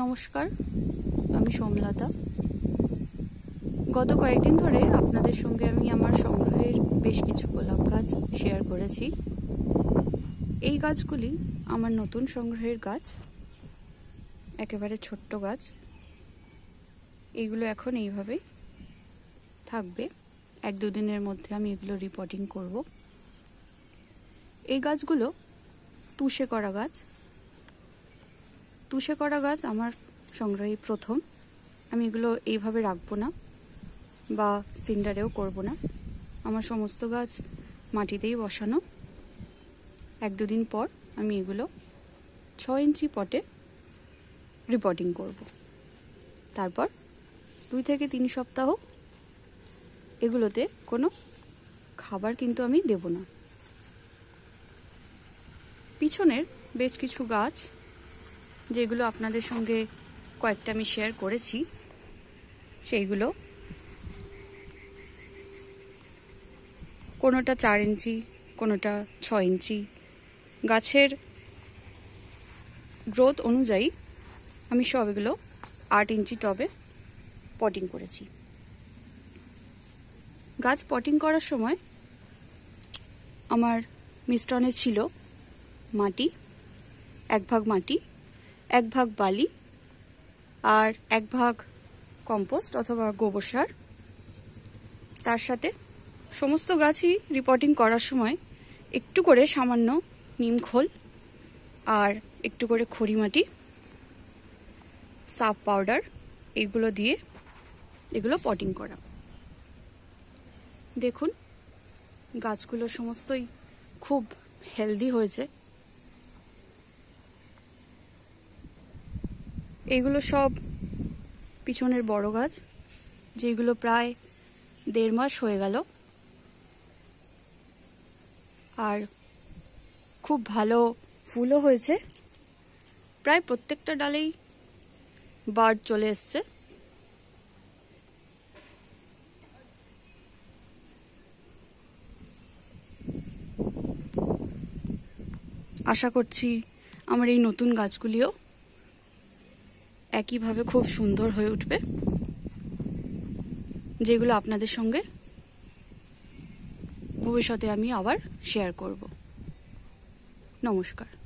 নমস্কার আমি সোমলতা গত কয়েকদিন ধরে আপনাদের সঙ্গে আমি আমার সংগ্রহের বেশ কিছু গোলাপ গাছ শেয়ার করেছি এই গাছগুলি আমার নতুন সংগ্রহের গাছ একেবারে ছোট্ট গাছ এগুলো এখন এইভাবে থাকবে এক দুদিনের মধ্যে আমি এগুলো রিপোর্টিং করব এই গাছগুলো তুষে করা গাছ তুষে করা গাছ আমার সংগ্রহে প্রথম আমি এগুলো এইভাবে রাখবো না বা সিন্ডারেও করব না আমার সমস্ত গাছ মাটিতেই বসানো এক দুদিন পর আমি এগুলো ছ ইঞ্চি পটে রিপোর্টিং করব তারপর দুই থেকে তিন সপ্তাহ এগুলোতে কোনো খাবার কিন্তু আমি দেব না পিছনের বেশ কিছু গাছ যেগুলো আপনাদের সঙ্গে কয়েকটা আমি শেয়ার করেছি সেইগুলো কোনোটা চার ইঞ্চি কোনোটা ছ ইঞ্চি গাছের গ্রোথ অনুযায়ী আমি সবগুলো আট ইঞ্চি টবে পটিং করেছি গাছ পটিং করার সময় আমার মিশ্রণে ছিল মাটি এক ভাগ মাটি এক ভাগ বালি আর এক ভাগ কম্পোস্ট অথবা গোবর সার তার সাথে সমস্ত গাছই রিপোর্টিং করার সময় একটু করে সামান্য নিমখোল আর একটু করে খড়ি মাটি সাপ পাউডার এগুলো দিয়ে এগুলো পটিং করা দেখুন গাছগুলো সমস্তই খুব হেলদি হয়েছে এগুলো সব পিছনের বড় গাছ যেগুলো প্রায় দেড় মাস হয়ে গেল আর খুব ভালো ফুলও হয়েছে প্রায় প্রত্যেকটা ডালেই বার্ড চলে এসছে আশা করছি আমার এই নতুন গাছগুলিও একইভাবে খুব সুন্দর হয়ে উঠবে যেগুলো আপনাদের সঙ্গে ভবিষ্যতে আমি আবার শেয়ার করব নমস্কার